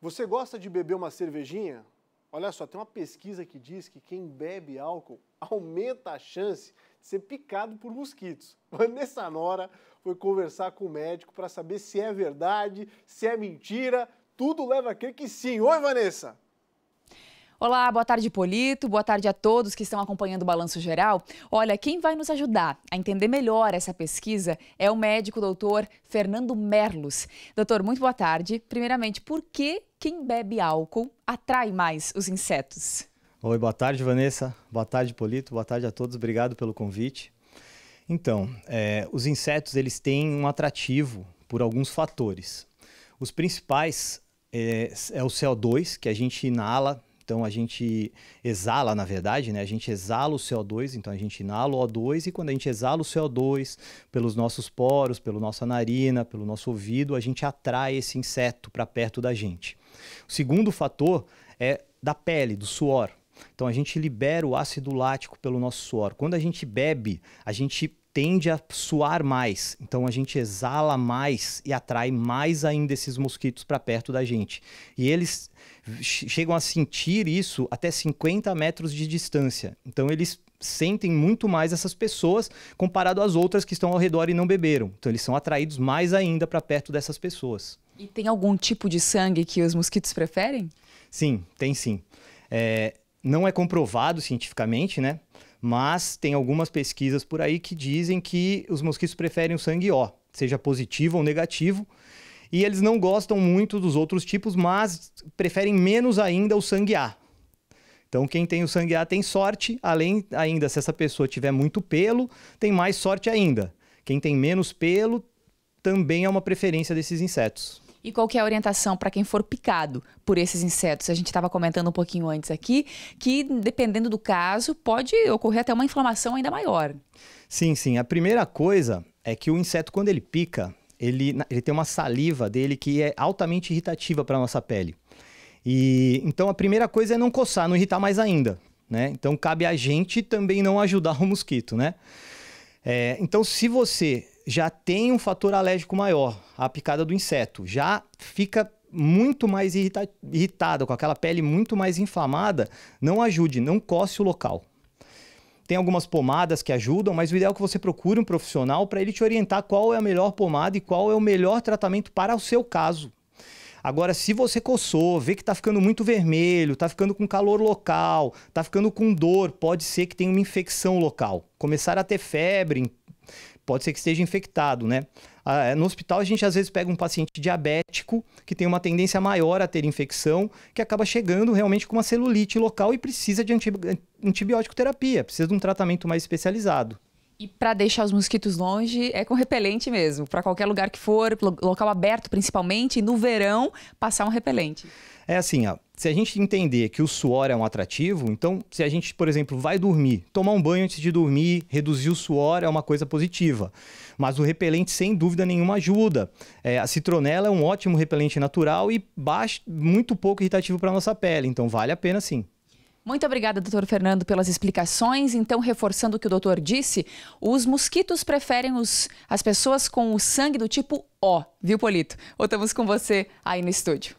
Você gosta de beber uma cervejinha? Olha só, tem uma pesquisa que diz que quem bebe álcool aumenta a chance de ser picado por mosquitos. Vanessa Nora foi conversar com o médico para saber se é verdade, se é mentira. Tudo leva a crer que sim. Oi, Vanessa! Olá, boa tarde, Polito. Boa tarde a todos que estão acompanhando o Balanço Geral. Olha, quem vai nos ajudar a entender melhor essa pesquisa é o médico doutor Fernando Merlos. Doutor, muito boa tarde. Primeiramente, por que quem bebe álcool atrai mais os insetos? Oi, boa tarde, Vanessa. Boa tarde, Polito. Boa tarde a todos. Obrigado pelo convite. Então, é, os insetos eles têm um atrativo por alguns fatores. Os principais é, é o CO2 que a gente inala então a gente exala, na verdade, né? A gente exala o CO2, então a gente inala o O2 e quando a gente exala o CO2 pelos nossos poros, pela nossa narina, pelo nosso ouvido, a gente atrai esse inseto para perto da gente. O segundo fator é da pele, do suor. Então a gente libera o ácido lático pelo nosso suor. Quando a gente bebe, a gente tende a suar mais. Então a gente exala mais e atrai mais ainda esses mosquitos para perto da gente. E eles chegam a sentir isso até 50 metros de distância. Então eles sentem muito mais essas pessoas comparado às outras que estão ao redor e não beberam. Então eles são atraídos mais ainda para perto dessas pessoas. E tem algum tipo de sangue que os mosquitos preferem? Sim, tem sim. É, não é comprovado cientificamente, né? Mas tem algumas pesquisas por aí que dizem que os mosquitos preferem o sangue O, seja positivo ou negativo. E eles não gostam muito dos outros tipos, mas preferem menos ainda o sangue A. Então, quem tem o sangue A tem sorte, além ainda, se essa pessoa tiver muito pelo, tem mais sorte ainda. Quem tem menos pelo também é uma preferência desses insetos. E qual que é a orientação para quem for picado por esses insetos? A gente estava comentando um pouquinho antes aqui que, dependendo do caso, pode ocorrer até uma inflamação ainda maior. Sim, sim. A primeira coisa é que o inseto, quando ele pica, ele, ele tem uma saliva dele que é altamente irritativa para a nossa pele. E então a primeira coisa é não coçar, não irritar mais ainda. Né? Então cabe a gente também não ajudar o mosquito, né? É, então se você já tem um fator alérgico maior, a picada do inseto. Já fica muito mais irrita irritada, com aquela pele muito mais inflamada, não ajude, não coce o local. Tem algumas pomadas que ajudam, mas o ideal é que você procure um profissional para ele te orientar qual é a melhor pomada e qual é o melhor tratamento para o seu caso. Agora, se você coçou, vê que está ficando muito vermelho, está ficando com calor local, está ficando com dor, pode ser que tenha uma infecção local. Começar a ter febre, Pode ser que esteja infectado, né? Ah, é, no hospital, a gente às vezes pega um paciente diabético que tem uma tendência maior a ter infecção, que acaba chegando realmente com uma celulite local e precisa de antibiótico terapia, precisa de um tratamento mais especializado. E para deixar os mosquitos longe, é com repelente mesmo. Para qualquer lugar que for, local aberto principalmente, e no verão, passar um repelente. É assim, ó, se a gente entender que o suor é um atrativo, então se a gente, por exemplo, vai dormir, tomar um banho antes de dormir, reduzir o suor é uma coisa positiva. Mas o repelente, sem dúvida nenhuma, ajuda. É, a citronela é um ótimo repelente natural e baixo, muito pouco irritativo para a nossa pele, então vale a pena sim. Muito obrigada, doutor Fernando, pelas explicações. Então, reforçando o que o doutor disse, os mosquitos preferem os, as pessoas com o sangue do tipo O, viu, Polito? Voltamos com você aí no estúdio.